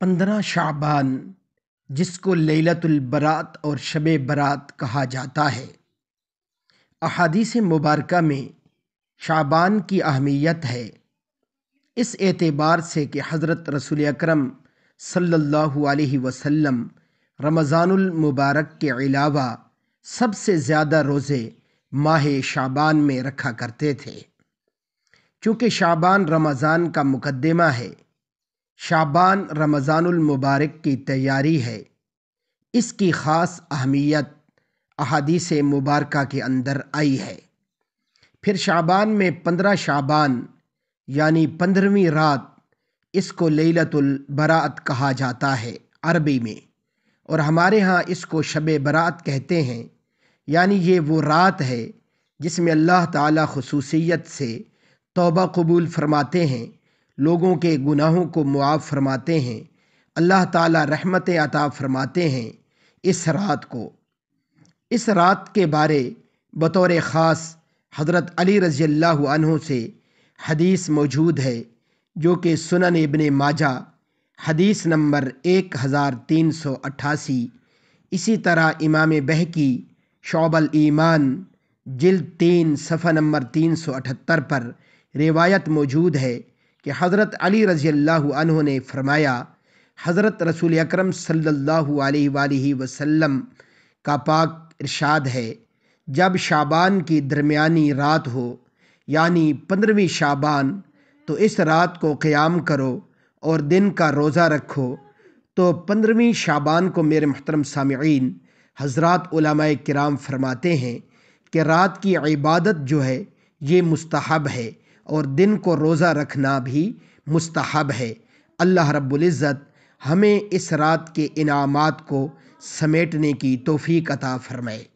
पंद्रह शाबान जिसको लैलतुल बरात और शब बरात कहा जाता है अहादीस मुबारक में शाबान की अहमियत है इस एतबार से कि हज़रत रसूल अक्रम सल्लल्लाहु रमज़ानमबारक वसल्लम रमज़ानुल मुबारक के अलावा सबसे ज़्यादा रोज़े माह शाबान में रखा करते थे चूँकि शाबान रमज़ान का मुकदमा है शाबान रमज़ानमबारक की तैयारी है इसकी ख़ास अहमियत अहादीस मुबारक के अंदर आई है फिर शाबान में पंद्रह शाबान यानी पंद्रहवीं रात इसको बरात कहा जाता है अरबी में और हमारे यहाँ इसको शब बरात कहते हैं यानी ये वो रात है जिसमें अल्लाह ताला खसूसियत से तौबा कबूल फरमाते हैं लोगों के गुनाहों को मुआफ़ फरमाते हैं अल्लाह ताला रहमत अता फरमाते हैं इस रात को इस रात के बारे बतौर ख़ास हज़रत अली रज़ी से हदीस मौजूद है जो कि सुनन इबन माजा हदीस नंबर एक हज़ार तीन सौ अट्ठासी इसी तरह इमाम बहकी शौबल ईमान जिल्द तीन सफ़ा नंबर तीन सौ अठहत्तर पर रिवायत मौजूद है कि हज़रत अली रज़ी अल्लाह ने फरमाया हज़रत रसूल अकरम सल्लल्लाहु अलैहि वसल्लम का पाक इरशाद है जब शाबान की दरमियानी रात हो यानी पंद्रहवीं शाबान तो इस रात को क़याम करो और दिन का रोज़ा रखो तो पंद्रहवीं शाबान को मेरे मोहतरम सामीन हज़रत कराम फरमाते हैं कि रात की इबादत जो है ये मुस्तहब है और दिन को रोज़ा रखना भी मुस्तहब है अल्लाह रब्ज़त हमें इस रात के इनामात को समेटने की तौफ़ीक अता फ़रमाए